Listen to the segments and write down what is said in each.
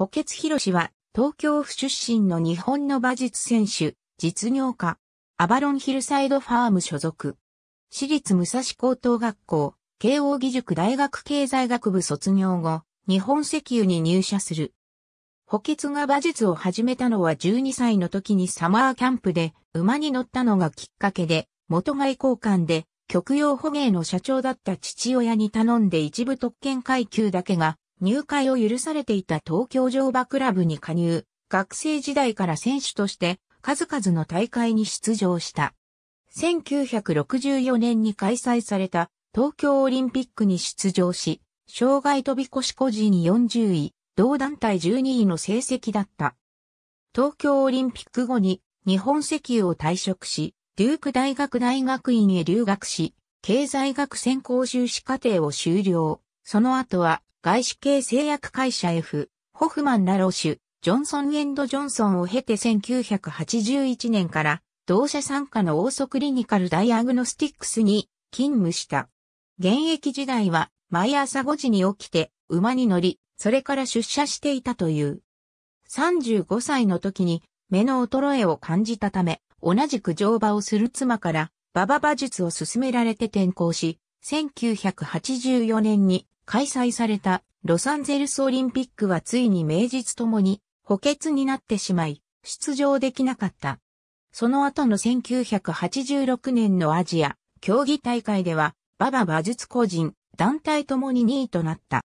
補欠博士は、東京府出身の日本の馬術選手、実業家、アバロンヒルサイドファーム所属。私立武蔵高等学校、慶応義塾大学経済学部卒業後、日本石油に入社する。補欠が馬術を始めたのは12歳の時にサマーキャンプで馬に乗ったのがきっかけで、元外交官で極洋捕鯨の社長だった父親に頼んで一部特権階級だけが入会を許されていた東京乗馬クラブに加入、学生時代から選手として数々の大会に出場した。1964年に開催された東京オリンピックに出場し、障害飛び越し個人40位、同団体12位の成績だった。東京オリンピック後に日本石油を退職し、デューク大学大学院へ留学し、経済学専攻修士課程を修了。その後は外資系製薬会社 F、ホフマン・ラロシュ、ジョンソン・エンド・ジョンソンを経て1981年から同社参加のオーソクリニカル・ダイアグノスティックスに勤務した。現役時代は毎朝5時に起きて馬に乗り、それから出社していたという。35歳の時に目の衰えを感じたため、同じく乗馬をする妻から馬場馬術を勧められて転校し、1984年に開催されたロサンゼルスオリンピックはついに名実ともに補欠になってしまい、出場できなかった。その後の1986年のアジア競技大会では、馬場馬術個人、団体ともに2位となった。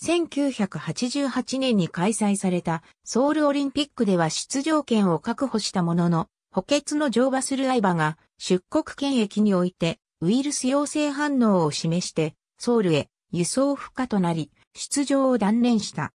1988年に開催されたソウルオリンピックでは出場権を確保したものの、補欠の乗馬する相場が出国検疫においてウイルス陽性反応を示してソウルへ輸送不可となり、出場を断念した。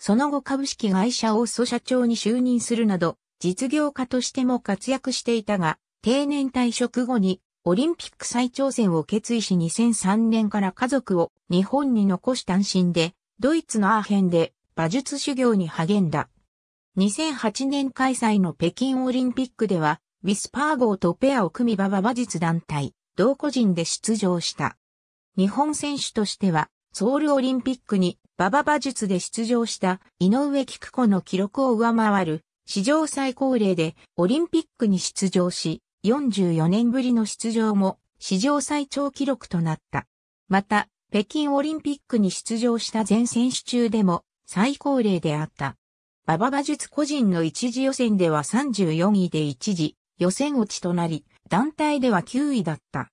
その後株式会社オーソ社長に就任するなど、実業家としても活躍していたが、定年退職後にオリンピック再挑戦を決意し2003年から家族を日本に残し単身で、ドイツのアーヘンで馬術修行に励んだ。2008年開催の北京オリンピックでは、ウィスパー号とペアを組み馬場馬術団体、同個人で出場した。日本選手としては、ソウルオリンピックに馬場馬術で出場した井上菊子の記録を上回る史上最高齢でオリンピックに出場し、44年ぶりの出場も史上最長記録となった。また、北京オリンピックに出場した全選手中でも最高齢であった。馬場馬術個人の一次予選では34位で一時予選落ちとなり、団体では9位だった。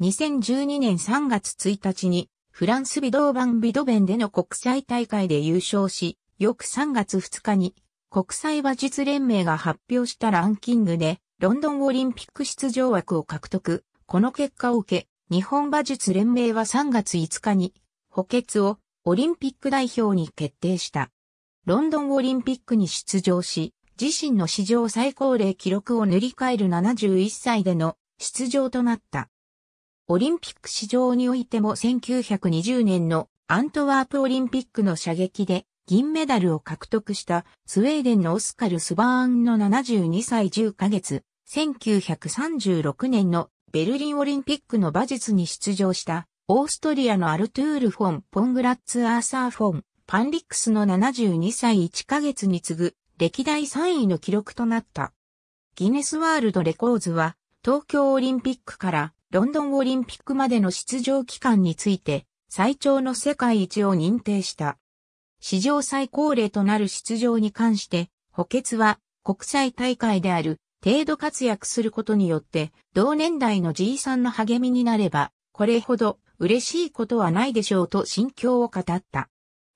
2012年3月1日に、フランスビドーバンビドベンでの国際大会で優勝し、翌3月2日に、国際馬術連盟が発表したランキングで、ロンドンオリンピック出場枠を獲得。この結果を受け、日本馬術連盟は3月5日に、補欠をオリンピック代表に決定した。ロンドンオリンピックに出場し、自身の史上最高齢記録を塗り替える71歳での出場となった。オリンピック史上においても1920年のアントワープオリンピックの射撃で銀メダルを獲得したスウェーデンのオスカル・スバーンの72歳10ヶ月、1936年のベルリンオリンピックの馬術に出場したオーストリアのアルトゥール・フォン・ポングラッツ・アーサー・フォン、パンリックスの72歳1ヶ月に次ぐ歴代3位の記録となった。ギネスワールドレコーズは東京オリンピックからロンドンオリンピックまでの出場期間について、最長の世界一を認定した。史上最高齢となる出場に関して、補欠は国際大会である程度活躍することによって、同年代の G さんの励みになれば、これほど嬉しいことはないでしょうと心境を語った。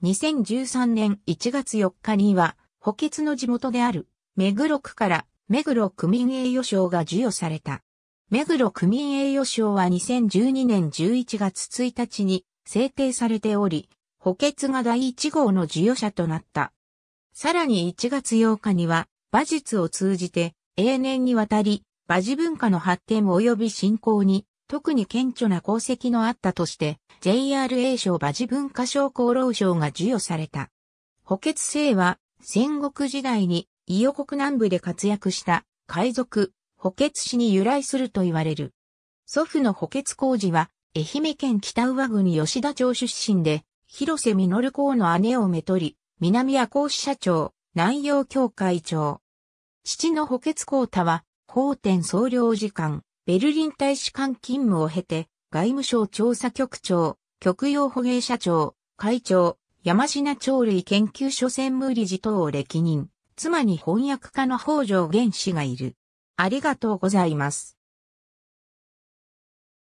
2013年1月4日には、補欠の地元である、目黒区から目黒区民栄誉賞が授与された。目黒区民栄誉賞は2012年11月1日に制定されており、補欠が第1号の授与者となった。さらに1月8日には、馬術を通じて永年にわたり、馬事文化の発展及び振興に、特に顕著な功績のあったとして、JRA 賞馬事文化賞功労賞が授与された。補欠制は、戦国時代に、伊予国南部で活躍した、海賊、補欠氏に由来すると言われる。祖父の補欠工事は、愛媛県北宇和郡吉田町出身で、広瀬実公の姉をめとり、南阿公市社長、南洋協会長。父の補欠公太は、法典総領事館、ベルリン大使館勤務を経て、外務省調査局長、局用捕鯨社長、会長、山品鳥類研究所専務理事等を歴任。妻に翻訳家の北条玄氏がいる。ありがとうございます。